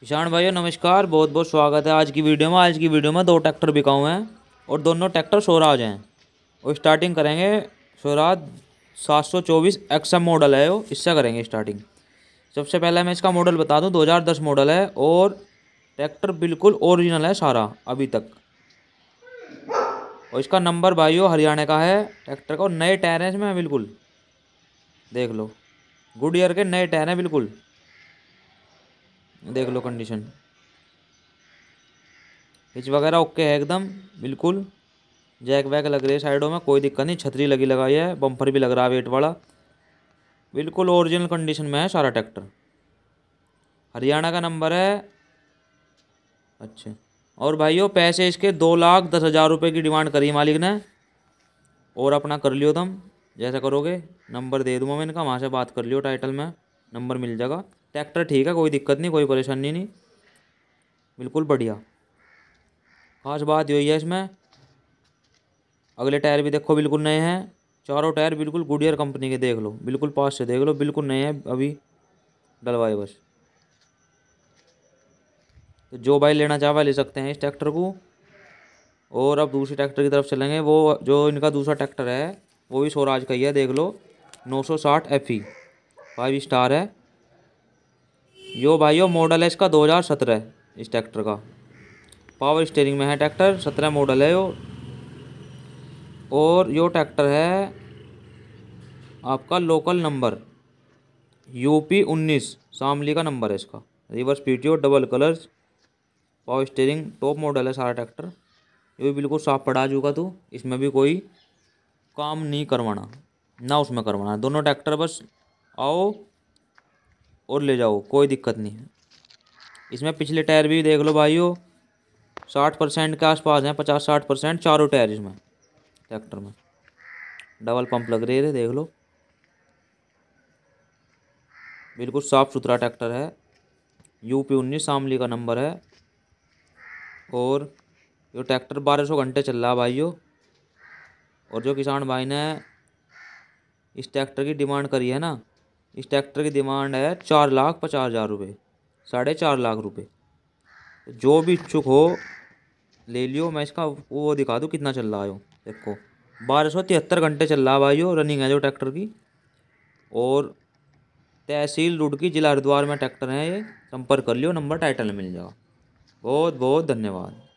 किसान भाइयों नमस्कार बहुत बहुत स्वागत है आज की वीडियो में आज की वीडियो में दो ट्रैक्टर बिकाऊ हैं और दोनों ट्रैक्टर स्वराज हैं और स्टार्टिंग करेंगे स्वराज 724 एक्सएम मॉडल है वो इससे करेंगे स्टार्टिंग सबसे पहले मैं इसका मॉडल बता दूं 2010 मॉडल है और ट्रैक्टर बिल्कुल ओरिजिनल है सारा अभी तक और इसका नंबर भाई हरियाणा का है ट्रैक्टर का नए टायर हैं इसमें बिल्कुल देख लो गुड ईयर के नए टायर हैं बिल्कुल देख लो कंडीशन पिच वगैरह ओके है एकदम बिल्कुल जैक वैक लग रही है साइडों में कोई दिक्कत नहीं छतरी लगी लगाई है बम्पर भी लग रहा है वेट वाला बिल्कुल ओरिजिनल कंडीशन में है सारा ट्रैक्टर हरियाणा का नंबर है अच्छा और भाइयों पैसे इसके दो लाख दस हज़ार रुपये की डिमांड करी मालिक ने और अपना कर लियो तुम जैसा करोगे नंबर दे दूँगा मैं इनका वहाँ से बात कर लियो टाइटल में नंबर मिल जाएगा ट्रैक्टर ठीक है कोई दिक्कत नहीं कोई परेशानी नहीं बिल्कुल बढ़िया खास बात यही है इसमें अगले टायर भी देखो बिल्कुल नए हैं चारों टायर बिल्कुल गुडियर कंपनी के देख लो बिल्कुल पास से देख लो बिल्कुल नए हैं अभी डलवाए बस तो जो भाई लेना चाहवा ले सकते हैं इस ट्रैक्टर को और अब दूसरे ट्रैक्टर की तरफ चलेंगे वो जो इनका दूसरा ट्रैक्टर है वो भी स्वराज का ही है देख लो नौ सौ साठ F E e। Five star है यो भाइयों मॉडल है इसका 2017 इस ट्रैक्टर का पावर स्टेयरिंग में है ट्रैक्टर सत्रह मॉडल है यो और यो ट्रैक्टर है आपका लोकल नंबर यूपी उन्नीस शामली का नंबर है इसका reverse PTO double colours power steering top model है सारा ट्रैक्टर ये भी बिल्कुल साफ पड़ा चुका तू इसमें भी कोई काम नहीं करवाना ना उसमें करवाना दोनों ट्रैक्टर बस आओ और ले जाओ कोई दिक्कत नहीं है इसमें पिछले टायर भी देख लो भाइयों साठ परसेंट के आसपास हैं पचास साठ परसेंट चारों टायर इसमें ट्रैक्टर में डबल पंप लग रही है देख लो बिल्कुल साफ़ सुथरा ट्रैक्टर है यूपी उन्नीस शामली का नंबर है और जो ट्रैक्टर बारह सौ घंटे चल रहा है भाइयों और जो किसान भाई ने इस ट्रैक्टर की डिमांड करी है ना इस ट्रैक्टर की डिमांड है चार लाख पचास हज़ार रुपये साढ़े चार लाख रुपये जो भी इच्छुक हो ले लियो मैं इसका वो दिखा दूँ कितना चल रहा है देखो बारह सौ तिहत्तर घंटे चल रहा है भाई रनिंग है जो ट्रैक्टर की और तहसील रुड़की जिला हरिद्वार में ट्रैक्टर है ये संपर्क कर लियो नंबर टाइटल में मिल जाएगा बहुत बहुत धन्यवाद